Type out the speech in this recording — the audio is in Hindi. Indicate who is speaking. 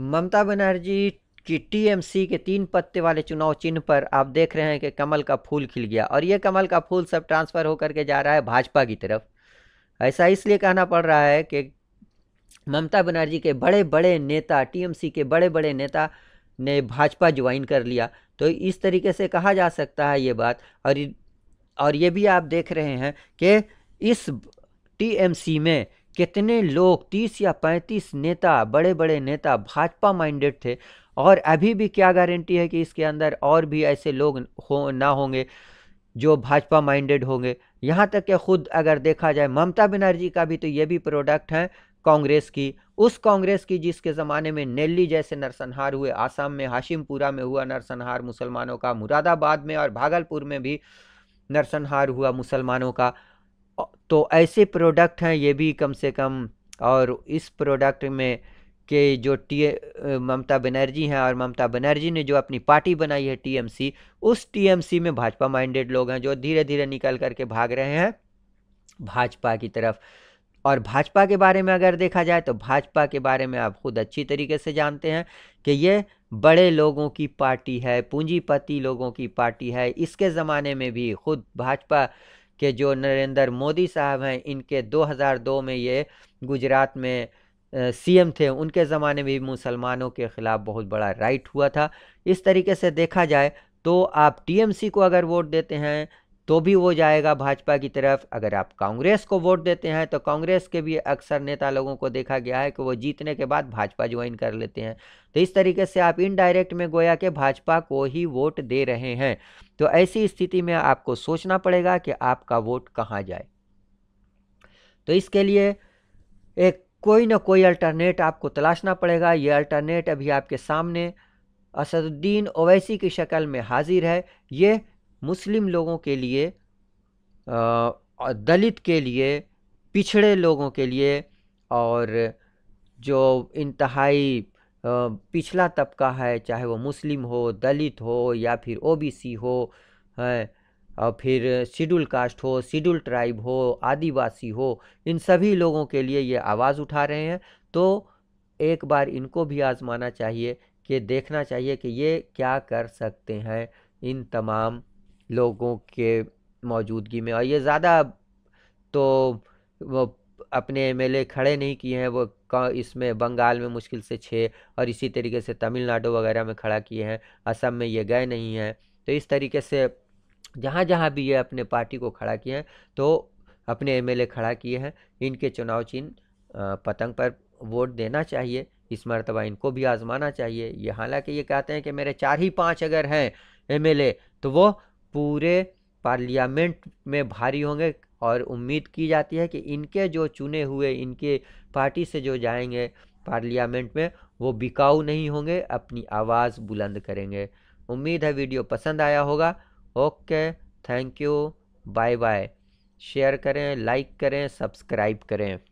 Speaker 1: ममता बनर्जी कि टीएमसी के तीन पत्ते वाले चुनाव चिन्ह पर आप देख रहे हैं कि कमल का फूल खिल गया और ये कमल का फूल सब ट्रांसफ़र होकर के जा रहा है भाजपा की तरफ ऐसा इसलिए कहना पड़ रहा है कि ममता बनर्जी के बड़े बड़े नेता टीएमसी के बड़े बड़े नेता ने भाजपा ज्वाइन कर लिया तो इस तरीके से कहा जा सकता है ये बात और और ये भी आप देख रहे हैं कि इस टीएमसी में कितने लोग तीस या पैंतीस नेता बड़े बड़े नेता भाजपा माइंडेड थे और अभी भी क्या गारंटी है कि इसके अंदर और भी ऐसे लोग हो ना होंगे जो भाजपा माइंडेड होंगे यहाँ तक कि खुद अगर देखा जाए ममता बनर्जी का भी तो ये भी प्रोडक्ट है कांग्रेस की उस कांग्रेस की जिसके ज़माने में नेल्ली जैसे नरसंहार हुए आसाम में हाशिमपुरा में हुआ नरसंहार मुसलमानों का मुरादाबाद में और भागलपुर में भी नरसंहार हुआ मुसलमानों का तो ऐसे प्रोडक्ट हैं ये भी कम से कम और इस प्रोडक्ट में के जो टी ममता बनर्जी हैं और ममता बनर्जी ने जो अपनी पार्टी बनाई है टीएमसी उस टीएमसी में भाजपा माइंडेड लोग हैं जो धीरे धीरे निकल करके भाग रहे हैं भाजपा की तरफ और भाजपा के बारे में अगर देखा जाए तो भाजपा के बारे में आप खुद अच्छी तरीके से जानते हैं कि ये बड़े लोगों की पार्टी है पूंजीपति लोगों की पार्टी है इसके ज़माने में भी खुद भाजपा कि जो नरेंद्र मोदी साहब हैं इनके 2002 में ये गुजरात में सीएम थे उनके ज़माने में भी मुसलमानों के ख़िलाफ़ बहुत बड़ा राइट हुआ था इस तरीके से देखा जाए तो आप टीएमसी को अगर वोट देते हैं तो भी वो जाएगा भाजपा की तरफ अगर आप कांग्रेस को वोट देते हैं तो कांग्रेस के भी अक्सर नेता लोगों को देखा गया है कि वो जीतने के बाद भाजपा ज्वाइन कर लेते हैं तो इस तरीके से आप इनडायरेक्ट में गोया के भाजपा को ही वोट दे रहे हैं तो ऐसी स्थिति में आपको सोचना पड़ेगा कि आपका वोट कहाँ जाए तो इसके लिए एक कोई ना कोई अल्टरनेट आपको तलाशना पड़ेगा ये अल्टरनेट अभी आपके सामने असदुद्दीन ओवैसी की शक्ल में हाजिर है ये मुस्लिम लोगों के लिए दलित के लिए पिछड़े लोगों के लिए और जो इंतहाई पिछला तबका है चाहे वो मुस्लिम हो दलित हो या फिर ओबीसी हो है और फिर शेड्यूल कास्ट हो शेड्यूल ट्राइब हो आदिवासी हो इन सभी लोगों के लिए ये आवाज़ उठा रहे हैं तो एक बार इनको भी आज़माना चाहिए कि देखना चाहिए कि ये क्या कर सकते हैं इन तमाम लोगों के मौजूदगी में और ये ज़्यादा तो वो अपने एम खड़े नहीं किए हैं वो इसमें बंगाल में मुश्किल से छः और इसी तरीके से तमिलनाडु वगैरह में खड़ा किए हैं असम में ये गए नहीं हैं तो इस तरीके से जहाँ जहाँ भी ये अपने पार्टी को खड़ा किए हैं तो अपने एम खड़ा किए हैं इनके चुनाव चिन्ह पतंग पर वोट देना चाहिए इस मरतबा इनको भी आज़माना चाहिए ये हालांकि ये कहते हैं कि मेरे चार ही पाँच अगर हैं एम तो वो पूरे पार्लियामेंट में भारी होंगे और उम्मीद की जाती है कि इनके जो चुने हुए इनके पार्टी से जो जाएंगे पार्लियामेंट में वो बिकाऊ नहीं होंगे अपनी आवाज़ बुलंद करेंगे उम्मीद है वीडियो पसंद आया होगा okay thank you bye bye share करें लाइक करें सब्सक्राइब करें